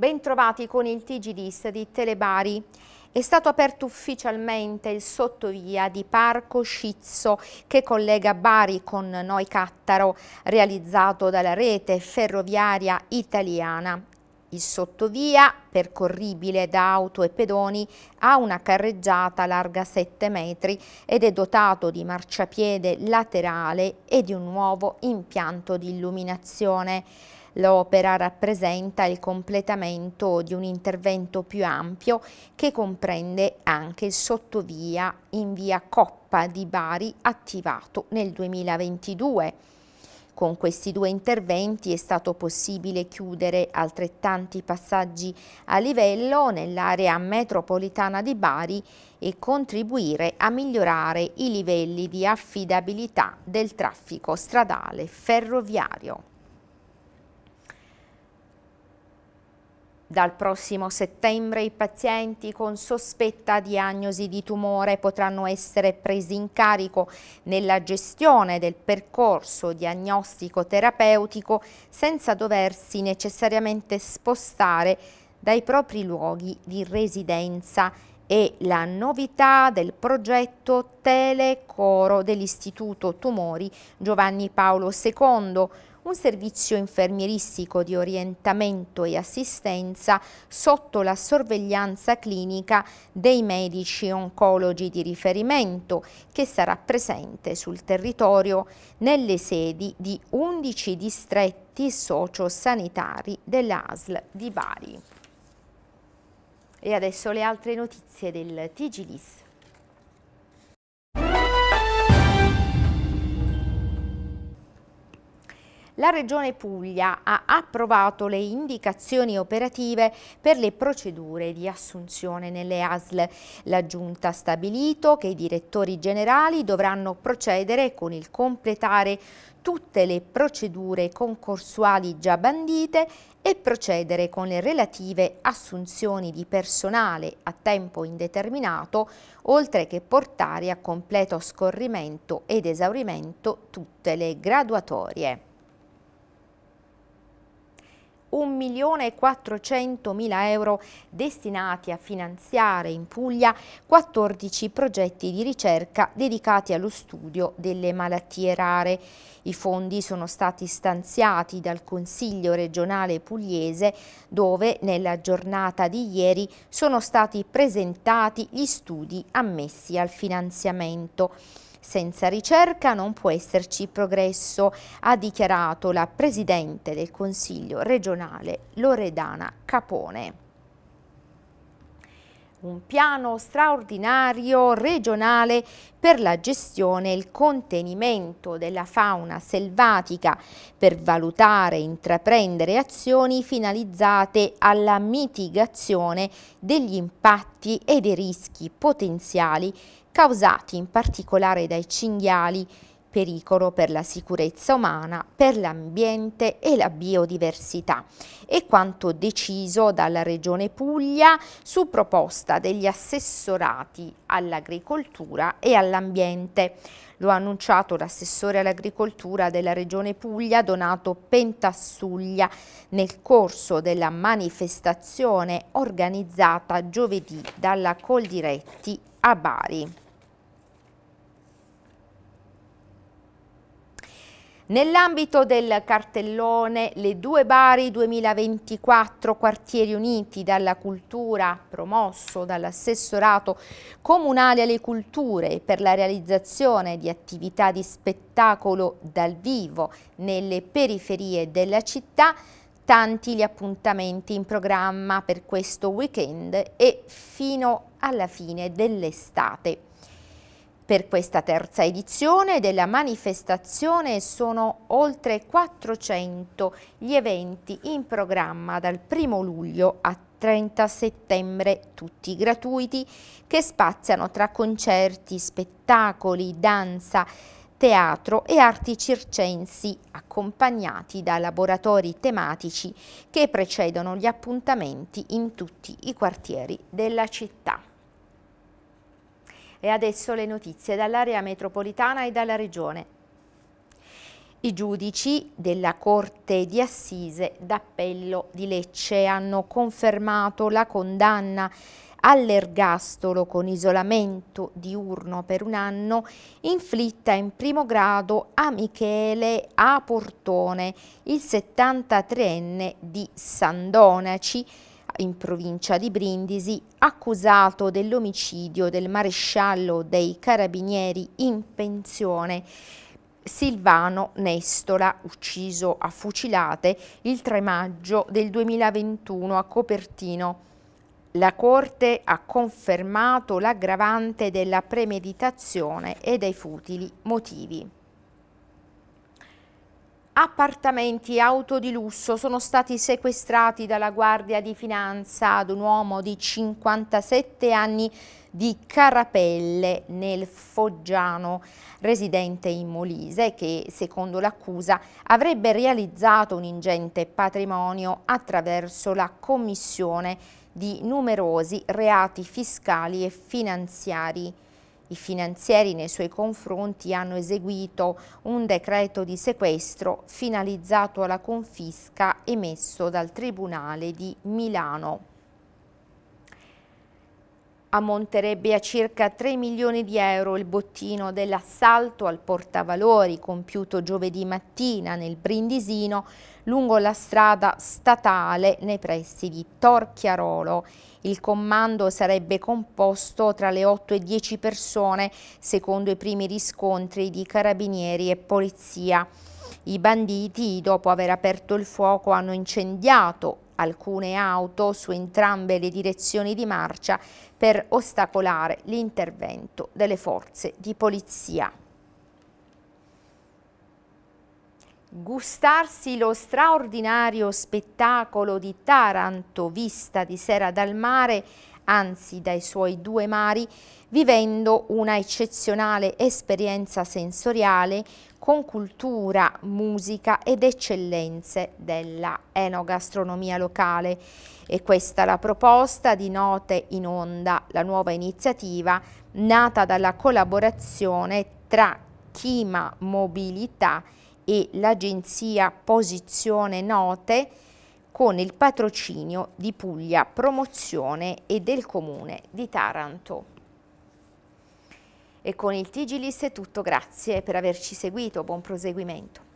Bentrovati con il TGDIS di Telebari. È stato aperto ufficialmente il sottovia di Parco Scizzo che collega Bari con Noi Cattaro, realizzato dalla rete ferroviaria italiana. Il sottovia, percorribile da auto e pedoni, ha una carreggiata larga 7 metri ed è dotato di marciapiede laterale e di un nuovo impianto di illuminazione. L'opera rappresenta il completamento di un intervento più ampio che comprende anche il sottovia in via Coppa di Bari attivato nel 2022. Con questi due interventi è stato possibile chiudere altrettanti passaggi a livello nell'area metropolitana di Bari e contribuire a migliorare i livelli di affidabilità del traffico stradale ferroviario. Dal prossimo settembre i pazienti con sospetta diagnosi di tumore potranno essere presi in carico nella gestione del percorso diagnostico-terapeutico senza doversi necessariamente spostare dai propri luoghi di residenza e la novità del progetto Telecoro dell'Istituto Tumori Giovanni Paolo II un servizio infermieristico di orientamento e assistenza sotto la sorveglianza clinica dei medici oncologi di riferimento che sarà presente sul territorio nelle sedi di 11 distretti sociosanitari dell'ASL di Bari. E adesso le altre notizie del Tigilis. la Regione Puglia ha approvato le indicazioni operative per le procedure di assunzione nelle ASL. La Giunta ha stabilito che i direttori generali dovranno procedere con il completare tutte le procedure concorsuali già bandite e procedere con le relative assunzioni di personale a tempo indeterminato, oltre che portare a completo scorrimento ed esaurimento tutte le graduatorie. 1.400.000 euro destinati a finanziare in Puglia 14 progetti di ricerca dedicati allo studio delle malattie rare. I fondi sono stati stanziati dal Consiglio regionale pugliese dove nella giornata di ieri sono stati presentati gli studi ammessi al finanziamento. Senza ricerca non può esserci progresso, ha dichiarato la Presidente del Consiglio regionale Loredana Capone un piano straordinario regionale per la gestione e il contenimento della fauna selvatica per valutare e intraprendere azioni finalizzate alla mitigazione degli impatti e dei rischi potenziali causati in particolare dai cinghiali pericolo per la sicurezza umana, per l'ambiente e la biodiversità. e quanto deciso dalla Regione Puglia su proposta degli assessorati all'agricoltura e all'ambiente. Lo ha annunciato l'assessore all'agricoltura della Regione Puglia Donato Pentassuglia nel corso della manifestazione organizzata giovedì dalla Coldiretti a Bari. Nell'ambito del cartellone Le due Bari 2024 Quartieri Uniti dalla Cultura, promosso dall'assessorato comunale alle culture per la realizzazione di attività di spettacolo dal vivo nelle periferie della città, tanti gli appuntamenti in programma per questo weekend e fino alla fine dell'estate. Per questa terza edizione della manifestazione sono oltre 400 gli eventi in programma dal 1 luglio a 30 settembre, tutti gratuiti, che spaziano tra concerti, spettacoli, danza, teatro e arti circensi, accompagnati da laboratori tematici che precedono gli appuntamenti in tutti i quartieri della città. E adesso le notizie dall'area metropolitana e dalla regione. I giudici della Corte di Assise d'Appello di Lecce hanno confermato la condanna all'ergastolo con isolamento diurno per un anno inflitta in primo grado a Michele A. Portone, il 73enne di Sandonaci, in provincia di Brindisi, accusato dell'omicidio del maresciallo dei carabinieri in pensione Silvano Nestola, ucciso a fucilate il 3 maggio del 2021 a Copertino. La Corte ha confermato l'aggravante della premeditazione e dei futili motivi. Appartamenti e auto di lusso sono stati sequestrati dalla Guardia di Finanza ad un uomo di 57 anni di Carapelle nel Foggiano, residente in Molise, che secondo l'accusa avrebbe realizzato un ingente patrimonio attraverso la commissione di numerosi reati fiscali e finanziari. I finanzieri nei suoi confronti hanno eseguito un decreto di sequestro finalizzato alla confisca emesso dal Tribunale di Milano ammonterebbe a circa 3 milioni di euro il bottino dell'assalto al portavalori compiuto giovedì mattina nel Brindisino lungo la strada statale nei pressi di Torchiarolo. Il comando sarebbe composto tra le 8 e 10 persone, secondo i primi riscontri di carabinieri e polizia. I banditi, dopo aver aperto il fuoco, hanno incendiato alcune auto su entrambe le direzioni di marcia per ostacolare l'intervento delle forze di polizia. Gustarsi lo straordinario spettacolo di Taranto vista di sera dal mare, anzi dai suoi due mari, vivendo una eccezionale esperienza sensoriale con cultura, musica ed eccellenze della enogastronomia locale. E questa la proposta di Note in Onda, la nuova iniziativa nata dalla collaborazione tra Chima Mobilità e e l'agenzia Posizione Note con il patrocinio di Puglia Promozione e del Comune di Taranto. E con il Tigilis è tutto, grazie per averci seguito, buon proseguimento.